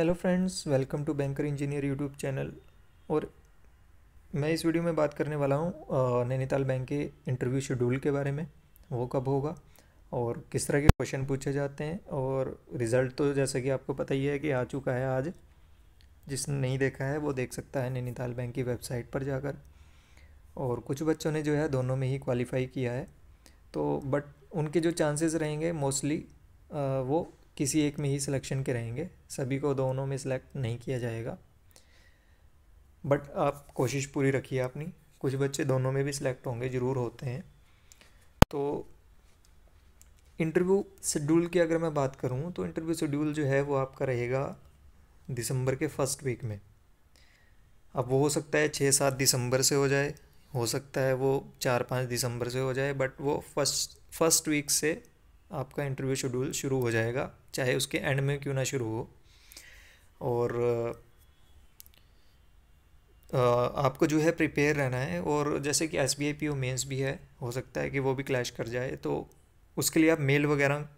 hello friends welcome to banker engineer YouTube channel और मैं इस वीडियो में बात करने वाला हूँ नैनीताल बैंक के इंटरव्यू शेड्यूल के बारे में वो कब होगा और किस तरह के क्वेश्चन पूछे जाते हैं और रिज़ल्ट तो जैसे कि आपको पता ही है कि आ चुका है आज जिसने नहीं देखा है वो देख सकता है नैनीताल बैंक की वेबसाइट पर जाकर और कुछ बच्चों ने जो है दोनों में ही क्वालिफाई किया है तो बट उनके जो चांसेस रहेंगे मोस्टली वो किसी एक में ही सिलेक्शन के रहेंगे सभी को दोनों में सिलेक्ट नहीं किया जाएगा बट आप कोशिश पूरी रखिए अपनी कुछ बच्चे दोनों में भी सिलेक्ट होंगे ज़रूर होते हैं तो इंटरव्यू शेड्यूल की अगर मैं बात करूँ तो इंटरव्यू शेड्यूल जो है वो आपका रहेगा दिसंबर के फर्स्ट वीक में अब वो हो सकता है छः सात दिसंबर से हो जाए हो सकता है वो चार पाँच दिसंबर से हो जाए बट वो फर्स्ट फर्स्ट वीक से आपका इंटरव्यू शेड्यूल शुरू हो जाएगा चाहे उसके एंड में क्यों ना शुरू हो और आपको जो है प्रिपेयर रहना है और जैसे कि S B I P O mains भी है हो सकता है कि वो भी क्लैश कर जाए तो उसके लिए आप मेल वगैरह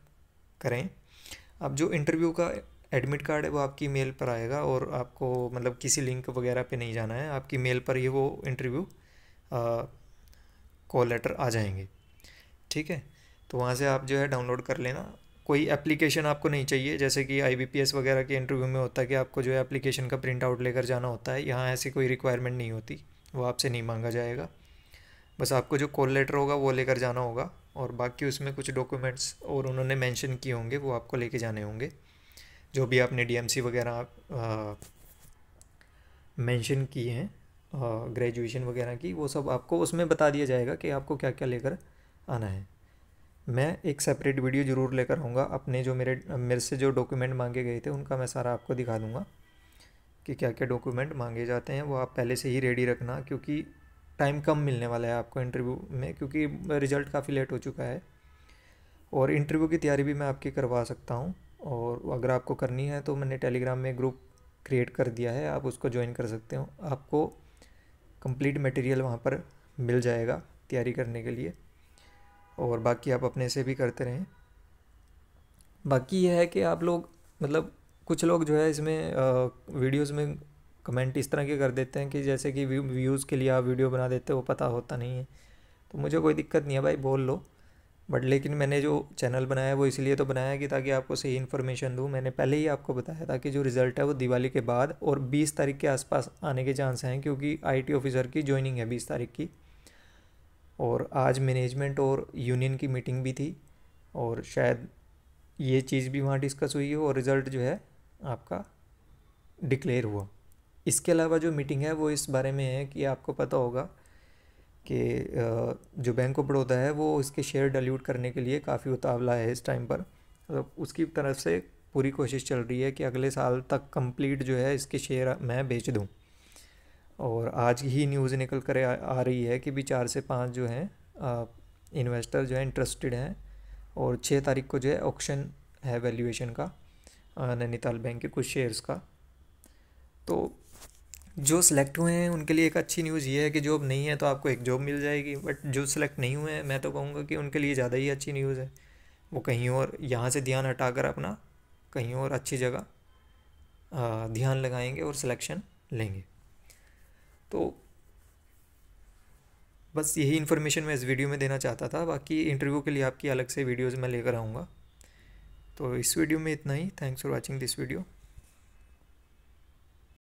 करें अब जो इंटरव्यू का एडमिट कार्ड है वो आपकी मेल पर आएगा और आपको मतलब किसी लिंक वगैरह पे नहीं जाना है आपकी मेल पर ही वो इंटरव्यू कॉल लेटर आ जाएंगे ठीक है तो वहाँ से आप जो है डाउनलोड कर लेना कोई एप्लीकेशन आपको नहीं चाहिए जैसे कि आई वगैरह के इंटरव्यू में होता है कि आपको जो है एप्लीकेशन का प्रिंट आउट लेकर जाना होता है यहाँ ऐसी कोई रिक्वायरमेंट नहीं होती वो आपसे नहीं मांगा जाएगा बस आपको जो कॉल लेटर होगा वो लेकर जाना होगा और बाकी उसमें कुछ डॉक्यूमेंट्स और उन्होंने मैंशन किए होंगे वो आपको लेके जाने होंगे जो भी आपने सी वगैरह मैंशन किए हैं ग्रेजुएशन वगैरह की वो सब आपको उसमें बता दिया जाएगा कि आपको क्या क्या लेकर आना है मैं एक सेपरेट वीडियो ज़रूर लेकर आऊँगा अपने जो मेरे मेरे से जो डॉक्यूमेंट मांगे गए थे उनका मैं सारा आपको दिखा दूँगा कि क्या क्या डॉक्यूमेंट मांगे जाते हैं वो आप पहले से ही रेडी रखना क्योंकि टाइम कम मिलने वाला है आपको इंटरव्यू में क्योंकि रिज़ल्ट काफ़ी लेट हो चुका है और इंटरव्यू की तैयारी भी मैं आपकी करवा सकता हूँ और अगर आपको करनी है तो मैंने टेलीग्राम में ग्रुप क्रिएट कर दिया है आप उसको ज्वाइन कर सकते हो आपको कंप्लीट मटेरियल वहाँ पर मिल जाएगा तैयारी करने के लिए और बाकी आप अपने से भी करते रहें बाकी यह है कि आप लोग मतलब कुछ लोग जो है इसमें वीडियोस में कमेंट इस तरह के कर देते हैं कि जैसे कि व्यूज़ के लिए आप वीडियो बना देते हो पता होता नहीं है तो मुझे कोई दिक्कत नहीं है भाई बोल लो बट लेकिन मैंने जो चैनल बनाया है वो इसलिए तो बनाया कि ताकि आपको सही इन्फॉर्मेशन दूँ मैंने पहले ही आपको बताया था कि जो रिज़ल्ट है वो दिवाली के बाद और 20 तारीख के आसपास आने के चांस हैं क्योंकि आईटी ऑफिसर की ज्वाइनिंग है 20 तारीख की और आज मैनेजमेंट और यूनियन की मीटिंग भी थी और शायद ये चीज़ भी वहाँ डिस्कस हुई है और रिज़ल्ट जो है आपका डिक्लेयर हुआ इसके अलावा जो मीटिंग है वो इस बारे में है कि आपको पता होगा कि जो बैंक ऑफ बड़ौदा है वो इसके शेयर डल्यूट करने के लिए काफ़ी उतावला है इस टाइम पर मतलब तो उसकी तरफ से पूरी कोशिश चल रही है कि अगले साल तक कंप्लीट जो है इसके शेयर मैं बेच दूँ और आज ही न्यूज़ निकल कर आ, आ रही है कि भी चार से पाँच जो हैं इन्वेस्टर जो है इंटरेस्टेड हैं और छः तारीख को जो है ऑप्शन है वैल्यूएशन का नैनीताल बैंक के कुछ शेयर्स का तो जो सिलेक्ट हुए हैं उनके लिए एक अच्छी न्यूज़ ये है कि जॉब नहीं है तो आपको एक जॉब मिल जाएगी बट जो सिलेक्ट नहीं हुए हैं मैं तो कहूँगा कि उनके लिए ज़्यादा ही अच्छी न्यूज़ है वो कहीं और यहाँ से ध्यान हटाकर अपना कहीं और अच्छी जगह ध्यान लगाएंगे और सिलेक्शन लेंगे तो बस यही इन्फॉर्मेशन मैं इस वीडियो में देना चाहता था बाकी इंटरव्यू के लिए आपकी अलग से वीडियोज़ मैं लेकर आऊँगा तो इस वीडियो में इतना ही thanks for watching this video